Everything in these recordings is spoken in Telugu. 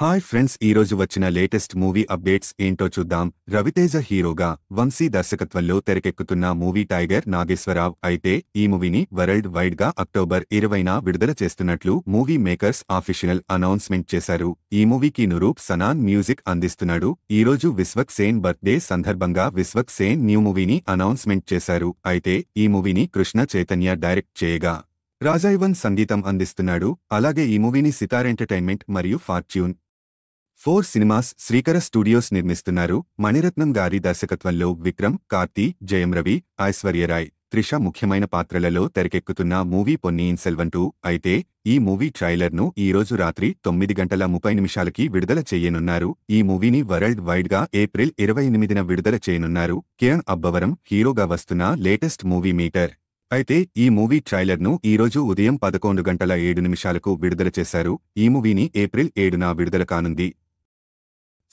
హాయ్ ఫ్రెండ్స్ ఈరోజు వచ్చిన లేటెస్ట్ మూవీ అప్డేట్స్ ఏంటో చూద్దాం రవితేజ హీరోగా వంశీ దర్శకత్వంలో తెరకెక్కుతున్న మూవీ టైగర్ నాగేశ్వరరావు అయితే ఈ మూవీని వరల్డ్ వైడ్ గా అక్టోబర్ ఇరవైన విడుదల చేస్తున్నట్లు మూవీ మేకర్స్ ఆఫీషియల్ అనౌన్స్మెంట్ చేశారు ఈ మూవీకి నురూప్ సనాన్ మ్యూజిక్ అందిస్తున్నాడు ఈరోజు విశ్వక్ సేన్ బర్త్డే సందర్భంగా విశ్వక్ సేన్ న్యూ మూవీని అనౌన్స్మెంట్ చేశారు అయితే ఈ మూవీని కృష్ణ చైతన్య డైరెక్ట్ చేయగా రాజాయివన్ సంగీతం అందిస్తున్నాడు అలాగే ఈ మూవీని సితార్ ఎంటర్టైన్మెంట్ మరియు fortune four cinemas Srikara studios నిర్మిస్తున్నారు మణిరత్నం గారి దర్శకత్వంలో విక్రమ్ కార్తీ జయం రవి ఐశ్వర్యరాయ్ త్రిష ముఖ్యమైన పాత్రలలో తెరకెక్కుతున్న మూవీ పొన్నియిన్ సెల్వంటూ అయితే ఈ మూవీ ట్రైలర్ను ఈరోజు రాత్రి తొమ్మిది గంటల ముప్పై నిమిషాలకి విడుదల చేయనున్నారు ఈ మూవీని వరల్డ్ వైడ్గా ఏప్రిల్ ఇరవై ఎనిమిదిన విడుదల చేయనున్నారు కిరణ్ అబ్బవరం హీరోగా వస్తున్న లేటెస్ట్ మూవీ మీటర్ అయితే ఈ మూవీ ట్రైలర్ను ఈరోజు ఉదయం పదకొండు గంటల ఏడు నిమిషాలకు విడుదల చేశారు ఈ మూవీని ఏప్రిల్ ఏడున విడుదల కానుంది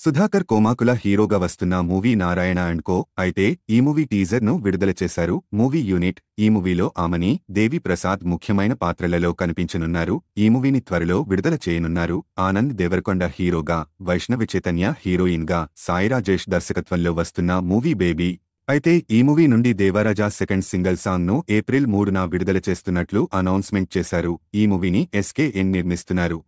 సుధాకర్ కోమాకుల హీరోగా వస్తున్న మూవీ నారాయణ అండ్ కో అయితే ఈ మూవీ టీజర్ ను విడుదల చేశారు మూవీ యూనిట్ ఈ మూవీలో ఆమని దేవి ప్రసాద్ ముఖ్యమైన పాత్రలలో కనిపించనున్నారు ఈ మూవీని త్వరలో విడుదల చేయనున్నారు ఆనంద్ దేవరకొండ హీరోగా వైష్ణవి చైతన్య హీరోయిన్గా సాయి రాజేష్ దర్శకత్వంలో వస్తున్న మూవీ బేబీ అయితే ఈ మూవీ నుండి దేవరాజా సెకండ్ సింగిల్ సాంగ్ ను ఏప్రిల్ మూడున విడుదల చేస్తున్నట్లు అనౌన్స్మెంట్ చేశారు ఈ మూవీని ఎస్కేఎన్ నిర్మిస్తున్నారు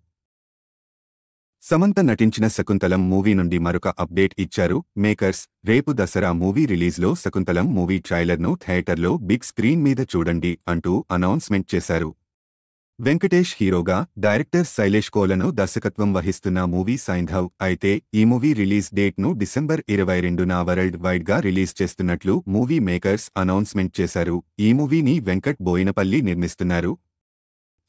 సమంత నటించిన శకుంతలం మూవీ నుండి మరొక అప్డేట్ ఇచ్చారు మేకర్స్ రేపు దసరా మూవీ రిలీజ్లో శకుంతలం మూవీ ట్రైలర్ను థియేటర్లో బిగ్ స్క్రీన్ మీద చూడండి అంటూ అనౌన్స్మెంట్ చేశారు వెంకటేష్ హీరోగా డైరెక్టర్ శైలేష్ కోలను దర్శకత్వం వహిస్తున్న మూవీ సైంధవ్ అయితే ఈ మూవీ రిలీజ్ డేట్ను డిసెంబర్ ఇరవై రెండున వరల్డ్ వైడ్గా రిలీజ్ చేస్తున్నట్లు మూవీ మేకర్స్ అనౌన్స్మెంట్ చేశారు ఈ మూవీని వెంకట్ బోయినపల్లి నిర్మిస్తున్నారు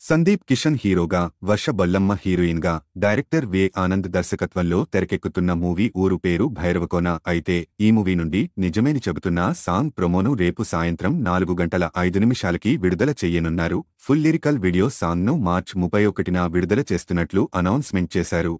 సందీప్ కిషన్ హీరోగా వర్ష హీరోయిన్ హీరోయిన్గా డైరెక్టర్ వే ఆనంద్ దర్శకత్వంలో తెరకెక్కుతున్న మూవీ ఊరు పేరు భైరవకోన అయితే ఈ మూవీ నుండి నిజమేని చెబుతున్న సాంగ్ ప్రొమోను రేపు సాయంత్రం నాలుగు గంటల ఐదు నిమిషాలకి విడుదల చేయనున్నారు ఫుల్ లిరికల్ వీడియో సాంగ్ను మార్చ్ ముప్పై ఒకటిన విడుదల చేస్తున్నట్లు అనౌన్స్మెంట్ చేశారు